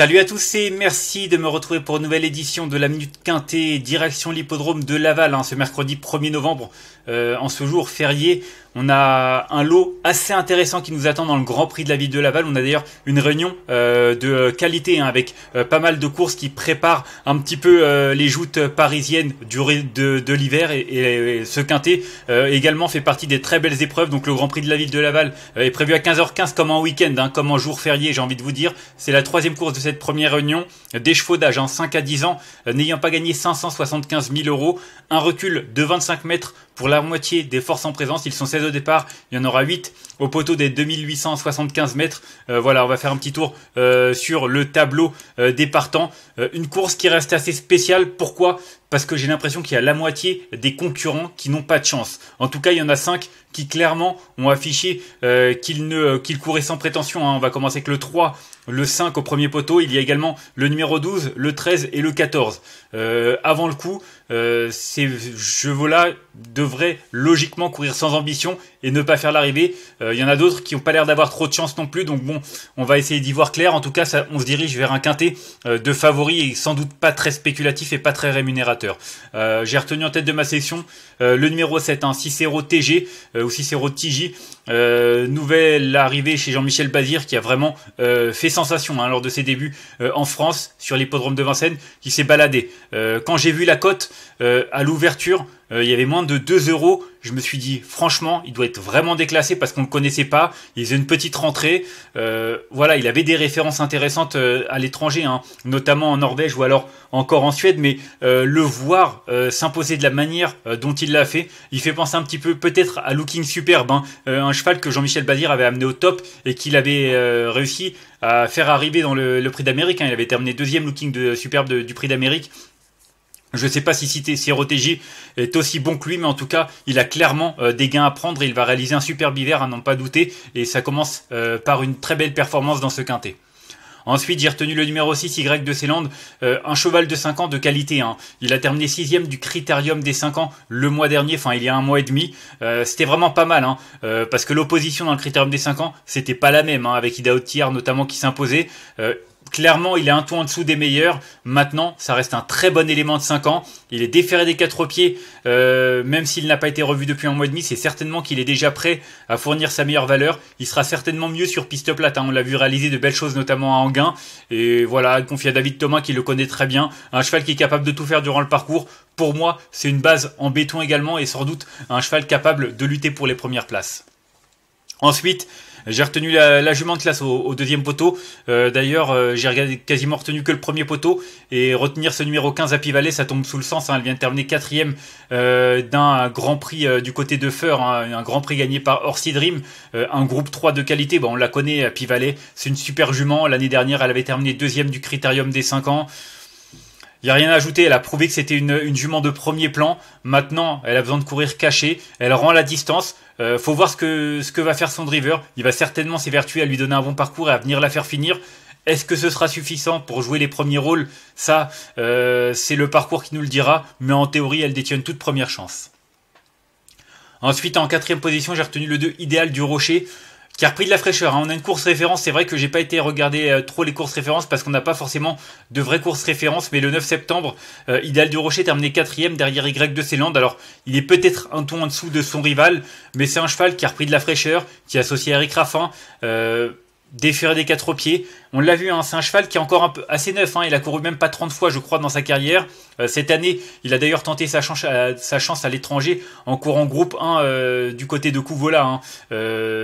Salut à tous et merci de me retrouver pour une nouvelle édition de la Minute Quintée, direction l'hippodrome de Laval, hein, ce mercredi 1er novembre, euh, en ce jour férié. On a un lot assez intéressant qui nous attend dans le Grand Prix de la ville de Laval. On a d'ailleurs une réunion euh, de qualité hein, avec euh, pas mal de courses qui préparent un petit peu euh, les joutes parisiennes du, de, l'hiver. Et, ce quintet également fait partie des très belles épreuves. Donc le Grand Prix de la ville de Laval est prévu à 15h15 comme en week-end, hein, comme en jour férié, j'ai envie de vous dire. C'est la troisième course de cette première réunion. Des chevaux d'âge, en hein, 5 à 10 ans, n'ayant pas gagné 575 000 euros. Un recul de 25 mètres pour la moitié des forces en présence, ils sont 16 au départ, il y en aura 8 au poteau des 2875 mètres. Euh, voilà, on va faire un petit tour euh, sur le tableau euh, des partants. une course qui reste assez spéciale. Pourquoi Parce que j'ai l'impression qu'il y a la moitié des concurrents qui n'ont pas de chance. En tout cas, il y en a 5 qui clairement ont affiché qu'ils ne qu'ils couraient sans prétention. Hein. On va commencer avec le 3 le 5 au premier poteau. Il y a également le numéro 12, le 13 et le 14. Euh, avant le coup, euh, ces chevaux-là devraient logiquement courir sans ambition et ne pas faire l'arrivée. Euh, il y en a d'autres qui n'ont pas l'air d'avoir trop de chance non plus. Donc bon, on va essayer d'y voir clair. En tout cas, on se dirige vers un quintet de favoris et sans doute pas très spéculatif et pas très rémunérateur. J'ai retenu en tête de ma session le numéro 7, un Cicero TG ou Cicero TJ. nouvelle arrivée chez Jean-Michel Bazir qui a vraiment fait sans sensation hein, lors de ses débuts euh, en France sur l'hippodrome de Vincennes qui s'est baladé. Euh, quand j'ai vu la cote euh, à l'ouverture, euh, il y avait moins de 2 euros. Je me suis dit, franchement, il doit être vraiment déclassé parce qu'on ne le connaissait pas. Il faisait une petite rentrée. Euh, voilà, il avait des références intéressantes euh, à l'étranger, hein, notamment en Norvège ou alors encore en Suède. Mais le voir s'imposer de la manière dont il l'a fait, il fait penser un petit peu peut-être à Looking Superbe, hein. un cheval que Jean-Michel Bazir avait amené au top et qu'il avait réussi à faire arriver dans le, prix d'Amérique. Hein. il avait terminé deuxième Looking de, Superbe du prix d'Amérique je ne sais pas si Sirotégi est aussi bon que lui, mais en tout cas, il a clairement euh, des gains à prendre il va réaliser un superbe hiver, à hein, n'en pas douter. Et ça commence euh, par une très belle performance dans ce quintet. Ensuite, j'ai retenu le numéro 6, Y de Célande, euh, un cheval de 5 ans de qualité. Hein. Il a terminé 6 du critérium des 5 ans le mois dernier, enfin il y a un mois et demi. c'était vraiment pas mal, hein. parce que l'opposition dans le critérium des 5 ans, c'était pas la même, hein, avec Idaho notamment qui s'imposait clairement, il est un tout en dessous des meilleurs. Maintenant, ça reste un très bon élément de 5 ans. Il est déféré des quatre pieds, euh, même s'il n'a pas été revu depuis un mois et demi. C'est certainement qu'il est déjà prêt à fournir sa meilleure valeur. Il sera certainement mieux sur piste plate. Hein. On l'a vu réaliser de belles choses, notamment à Anguin. Et voilà, confie à David Thomas qui le connaît très bien. Un cheval qui est capable de tout faire durant le parcours. Pour moi, c'est une base en béton également et sans doute un cheval capable de lutter pour les premières places. Ensuite, j'ai retenu la, la jument classe au, deuxième poteau. Euh, d'ailleurs, euh, j'ai quasiment retenu que le premier poteau. Et retenir ce numéro 15 à Pivalet, ça tombe sous le sens. Hein. Elle vient de terminer quatrième euh, d'un grand prix du côté de Feur, hein. un grand prix gagné par Orsi Dream, un groupe 3 de qualité. Bon, on la connaît, à Pivalet. C'est une super jument. L'année dernière, elle avait terminé deuxième du critérium des 5 ans. Il n'y a rien à ajouter. Elle a prouvé que c'était une, jument de premier plan. Maintenant, elle a besoin de courir cachée. Elle rend la distance. Euh, faut voir ce que, ce que va faire son driver. Il va certainement s'évertuer à lui donner un bon parcours et à venir la faire finir. Est-ce que ce sera suffisant pour jouer les premiers rôles Ça, euh, c'est le parcours qui nous le dira. Mais en théorie, elle détient toute première chance. Ensuite, en quatrième position, j'ai retenu le 2 idéal du rocher qui a repris de la fraîcheur. Hein. On a une course référence, c'est vrai que j'ai pas été regarder euh, trop les courses références parce qu'on n'a pas forcément de vraies courses références, mais le 9 septembre, euh, Idal Idéal du Rocher terminé quatrième derrière Y de Célande. Alors, il est peut-être un ton en dessous de son rival, mais c'est un cheval qui a repris de la fraîcheur, qui est associé à Eric Raffin. Euh, déféré des quatre pieds. On l'a vu, hein, c'est un cheval qui est encore un peu assez neuf. Hein. il a couru même pas 30 fois, je crois, dans sa carrière. Euh, cette année, il a d'ailleurs tenté sa euh, chance à, l'étranger en courant groupe 1 euh, du côté de Couvola. Hein.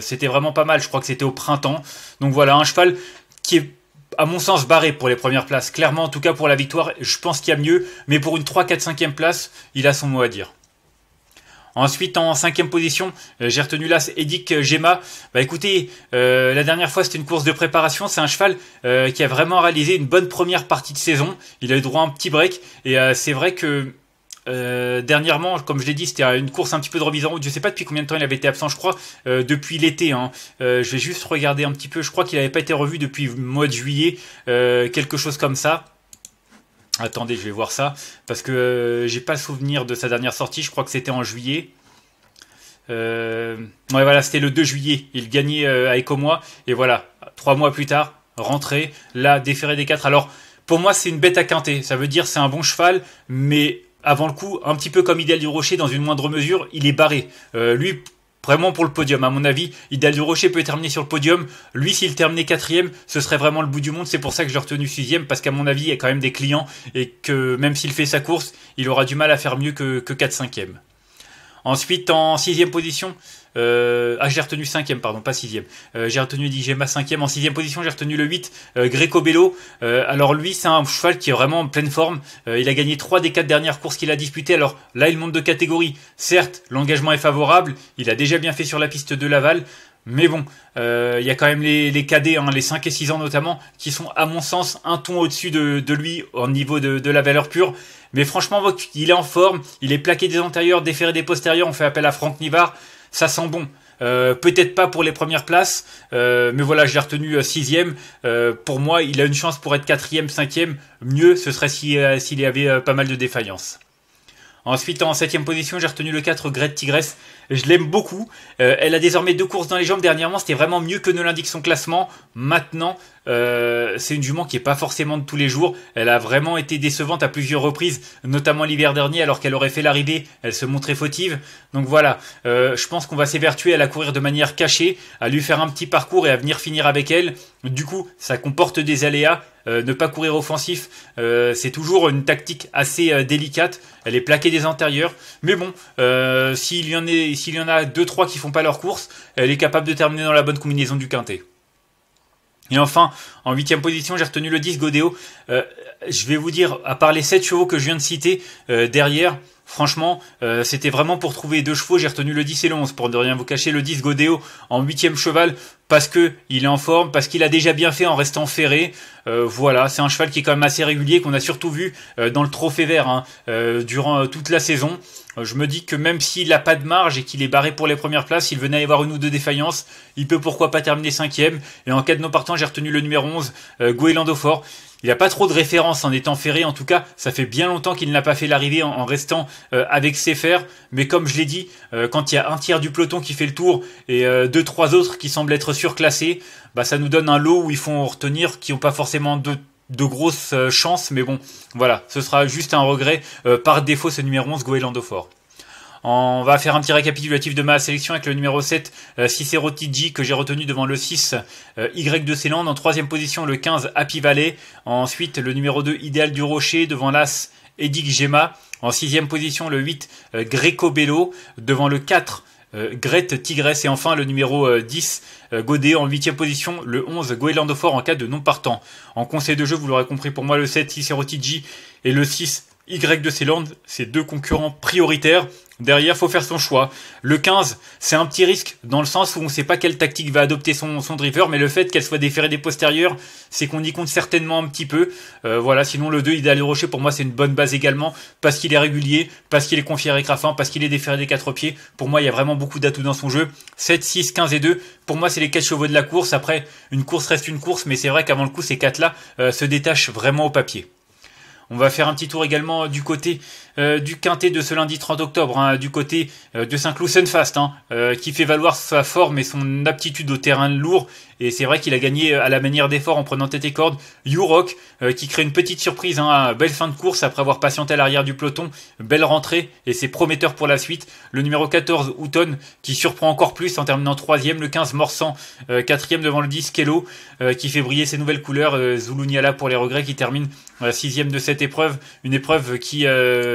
c'était vraiment pas mal. Je crois que c'était au printemps. Donc voilà, un cheval qui est à mon sens barré pour les premières places. Clairement, en tout cas pour la victoire, je pense qu'il y a mieux. Mais pour une 3, 4, 5e place, il a son mot à dire. Ensuite, en cinquième position, euh, j'ai retenu l'as Edic euh, Gemma. Bah écoutez, euh, la dernière fois c'était une course de préparation. C'est un cheval qui a vraiment réalisé une bonne première partie de saison. Il a eu droit à un petit break et c'est vrai que dernièrement, comme je l'ai dit, c'était une course un petit peu de remise en route. Je sais pas depuis combien de temps il avait été absent, je crois, depuis l'été. Hein. je vais juste regarder un petit peu. Je crois qu'il n'avait pas été revu depuis le mois de juillet, quelque chose comme ça. Attendez, je vais voir ça. Parce que euh, j'ai pas souvenir de sa dernière sortie. Je crois que c'était en juillet. Euh, ouais, voilà, c'était le 2 juillet. Il gagnait à euh, Ecomois, Et voilà, trois mois plus tard, rentré. Là, déféré des 4. Alors, pour moi, c'est une bête à quinter. Ça veut dire c'est un bon cheval, mais avant le coup, un petit peu comme Idéal du Rocher, dans une moindre mesure, il est barré. lui, vraiment pour le podium. À mon avis, Idal du Rocher peut terminer sur le podium. Lui, s'il terminait quatrième, ce serait vraiment le bout du monde. C'est pour ça que je retenu sixième, parce qu'à mon avis, il y a quand même des clients et que même s'il fait sa course, il aura du mal à faire mieux que, que 4 Ensuite, en sixième position, euh, ah, j'ai retenu cinquième, pardon, pas sixième. Euh, j'ai retenu Digema cinquième. En sixième position, j'ai retenu le 8, euh, Greco Bello. alors lui, c'est un cheval qui est vraiment en pleine forme. il a gagné 3 des 4 dernières courses qu'il a disputées. Alors là, il monte de catégorie. Certes, l'engagement est favorable. Il a déjà bien fait sur la piste de Laval. Mais bon, euh, il y a quand même les, cadets, hein, les 5 et 6 ans notamment, qui sont à mon sens un ton au-dessus de, de, lui au niveau de, la valeur pure. Mais franchement, il est en forme, il est plaqué des antérieurs, déféré des postérieurs, on fait appel à Franck Nivard, ça sent bon. Euh, peut-être pas pour les premières places, euh, mais voilà, j'ai retenu 6 sixième. pour moi, il a une chance pour être quatrième, cinquième. Mieux, ce serait s'il y avait pas mal de défaillances. Ensuite, en septième position, j'ai retenu le 4, Gret Tigresse. Je l'aime beaucoup. Euh, elle a désormais deux courses dans les jambes. Dernièrement, c'était vraiment mieux que ne l'indique son classement. Maintenant, euh, c'est une jument qui est pas forcément de tous les jours. Elle a vraiment été décevante à plusieurs reprises, notamment l'hiver dernier, alors qu'elle aurait fait l'arrivée. Elle se montrait fautive. Donc voilà, euh, je pense qu'on va s'évertuer à la courir de manière cachée, à lui faire un petit parcours et à venir finir avec elle. Du coup, ça comporte des aléas. Euh, ne pas courir offensif, c'est toujours une tactique assez délicate. Elle est plaquée des antérieurs, mais bon, s'il y en a, s'il y en a deux trois qui font pas leur course, elle est capable de terminer dans la bonne combinaison du quintet. Et enfin, en 8 huitième position, j'ai retenu le 10 Godéo. Euh, je vais vous dire, à part les 7 chevaux que je viens de citer, euh, derrière, franchement, euh, c'était vraiment pour trouver deux chevaux. J'ai retenu le 10 et le 11. Pour ne rien vous cacher, le 10 Godéo en 8 huitième cheval, parce que il est en forme, parce qu'il a déjà bien fait en restant ferré. Euh, voilà, c'est un cheval qui est quand même assez régulier, qu'on a surtout vu euh, dans le trophée vert hein, euh, durant toute la saison. Je me dis que même s'il n'a pas de marge et qu'il est barré pour les premières places, s'il venait à y avoir une ou deux défaillances, il peut pourquoi pas terminer cinquième. Et en cas de non partant, j'ai retenu le numéro 11, Goéland Fort, il n'y a pas trop de références en étant ferré, en tout cas, ça fait bien longtemps qu'il n'a pas fait l'arrivée en, restant euh, avec ses fers. Mais comme je l'ai dit, euh, quand il y a un tiers du peloton qui fait le tour et euh, deux, trois autres qui semblent être surclassés, bah, ça nous donne un lot où ils font retenir qui n'ont pas forcément de grosses chances, mais bon, voilà, ce sera juste un regret. par défaut, ce numéro 11, Goéland on va faire un petit récapitulatif de ma sélection avec le numéro 7, euh, Cicero Tiji, que j'ai retenu devant le 6, euh, Y de Ceyland. En troisième position, le 15, Happy Valley. Ensuite, le numéro 2, Idéal du Rocher, devant l'As, Edic Gemma. En sixième position, le 8, euh, Greco Bello. Devant le 4, Grete Tigresse et enfin le numéro 10 Godet en 8 position, le 11 Goéland en cas de non partant. En conseil de jeu, vous l'aurez compris pour moi, le 7 Cicero Tiji et le 6 y de Célande, c'est deux concurrents prioritaires. Derrière, faut faire son choix. Le 15, c'est un petit risque dans le sens où on ne sait pas quelle tactique va adopter son, son driver, mais le fait qu'elle soit déférée des postérieurs, c'est qu'on y compte certainement un petit peu. Euh, voilà, sinon le 2, allé Rocher, pour moi, c'est une bonne base également, parce qu'il est régulier, parce qu'il est confié à Récrafin, parce qu'il est déféré des quatre pieds. Pour moi, il y a vraiment beaucoup d'atouts dans son jeu. 7, 6, 15 et 2, pour moi, c'est les 4 chevaux de la course. Après, une course reste une course, mais c'est vrai qu'avant le coup, ces quatre-là euh, se détachent vraiment au papier. On va faire un petit tour également du côté euh, du quintet de ce lundi 30 octobre, hein, du côté euh, de Saint-Cloud Sunfast, hein, euh, qui fait valoir sa forme et son aptitude au terrain lourd. Et c'est vrai qu'il a gagné à la manière d'effort en prenant tête et corde. Yurok, qui crée une petite surprise, hein, belle fin de course après avoir patienté à l'arrière du peloton, belle rentrée, et c'est prometteur pour la suite. Le numéro 14, Houton, qui surprend encore plus en terminant 3 le 15, Morsan, 4 devant le 10, Kello, qui fait briller ses nouvelles couleurs, Zuluniala pour les regrets, qui termine 6ème de cette épreuve, une épreuve qui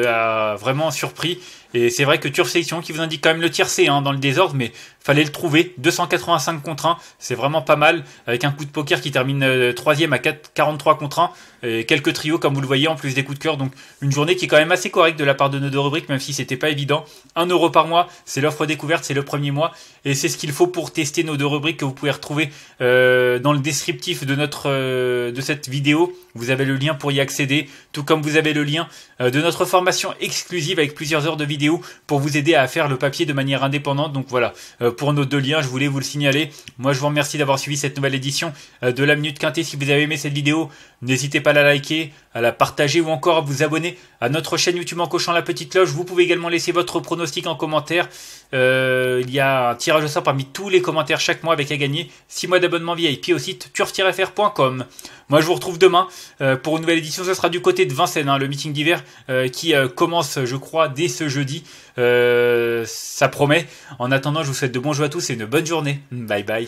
a vraiment surpris et c'est vrai que Turf Selection qui vous indique quand même le tiercé hein, dans le désordre, mais fallait le trouver. 285 contre 1, c'est vraiment pas mal. Avec un coup de poker qui termine euh, troisième à 4, 43 contre 1. Et quelques trios comme vous le voyez en plus des coups de cœur. Donc une journée qui est quand même assez correcte de la part de nos deux rubriques, même si c'était pas évident. 1 euro par mois, c'est l'offre découverte, c'est le premier mois. Et c'est ce qu'il faut pour tester nos deux rubriques que vous pouvez retrouver euh, dans le descriptif de, notre, euh, de cette vidéo. Vous avez le lien pour y accéder, tout comme vous avez le lien de notre formation exclusive avec plusieurs heures de vidéo pour vous aider à faire le papier de manière indépendante. Donc voilà, euh, pour nos deux liens, je voulais vous le signaler. Moi, je vous remercie d'avoir suivi cette nouvelle édition euh, de la Minute Quintée. Si vous avez aimé cette vidéo, n'hésitez pas à la liker, à la partager ou encore à vous abonner à notre chaîne YouTube en cochant la petite cloche. Vous pouvez également laisser votre pronostic en commentaire. Euh, il y a un tirage au sort parmi tous les commentaires chaque mois avec à gagner 6 mois d'abonnement VIP au site turf-fr.com. Moi, je vous retrouve demain pour une nouvelle édition. Ce sera du côté de Vincennes, hein, le meeting d'hiver qui commence, je crois, dès ce jeudi. Euh, ça promet. En attendant, je vous souhaite de bons jeux à tous et une bonne journée. Bye bye.